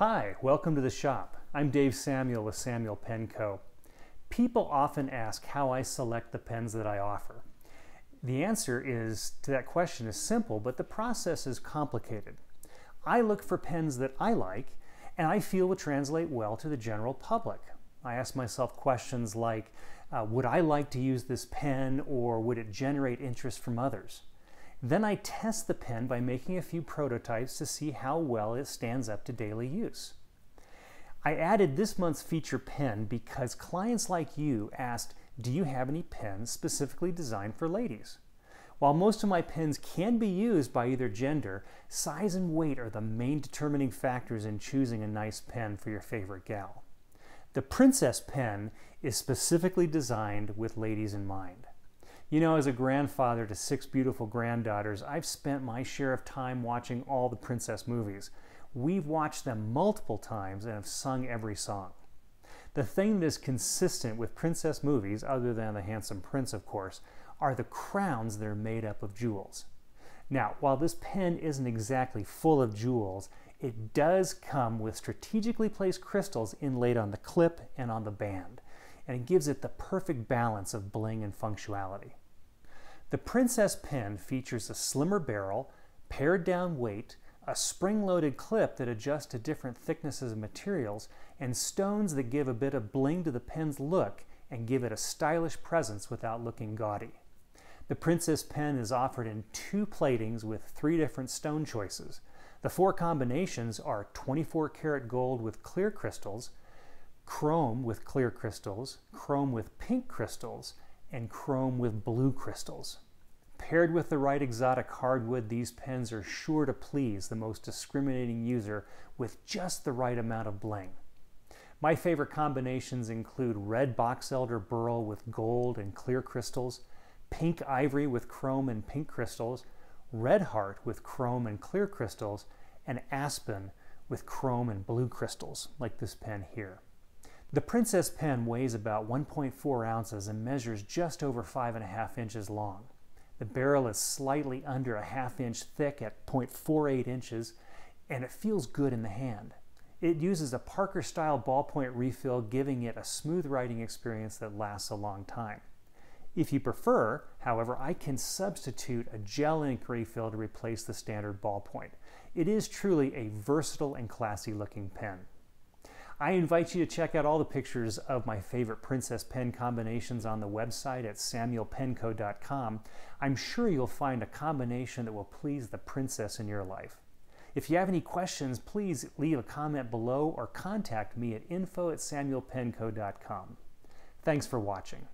Hi, welcome to the shop. I'm Dave Samuel with Samuel Pen Co. People often ask how I select the pens that I offer. The answer is to that question is simple, but the process is complicated. I look for pens that I like and I feel would translate well to the general public. I ask myself questions like, uh, would I like to use this pen or would it generate interest from others? Then I test the pen by making a few prototypes to see how well it stands up to daily use. I added this month's feature pen because clients like you asked, do you have any pens specifically designed for ladies? While most of my pens can be used by either gender, size and weight are the main determining factors in choosing a nice pen for your favorite gal. The Princess pen is specifically designed with ladies in mind. You know, as a grandfather to six beautiful granddaughters, I've spent my share of time watching all the princess movies. We've watched them multiple times and have sung every song. The thing that is consistent with princess movies, other than The Handsome Prince, of course, are the crowns that are made up of jewels. Now, while this pen isn't exactly full of jewels, it does come with strategically placed crystals inlaid on the clip and on the band, and it gives it the perfect balance of bling and functionality. The Princess Pen features a slimmer barrel, pared down weight, a spring-loaded clip that adjusts to different thicknesses of materials, and stones that give a bit of bling to the pen's look and give it a stylish presence without looking gaudy. The Princess Pen is offered in two platings with three different stone choices. The four combinations are 24 karat gold with clear crystals, chrome with clear crystals, chrome with pink crystals, and chrome with blue crystals. Paired with the right exotic hardwood, these pens are sure to please the most discriminating user with just the right amount of bling. My favorite combinations include red box elder burl with gold and clear crystals, pink ivory with chrome and pink crystals, red heart with chrome and clear crystals, and aspen with chrome and blue crystals, like this pen here. The Princess Pen weighs about 1.4 ounces and measures just over 5.5 inches long. The barrel is slightly under a half inch thick at 0.48 inches, and it feels good in the hand. It uses a Parker style ballpoint refill, giving it a smooth writing experience that lasts a long time. If you prefer, however, I can substitute a gel ink refill to replace the standard ballpoint. It is truly a versatile and classy looking pen. I invite you to check out all the pictures of my favorite princess pen combinations on the website at samuelpenco.com. I'm sure you'll find a combination that will please the princess in your life. If you have any questions, please leave a comment below or contact me at info at samuelpenco.com. Thanks for watching.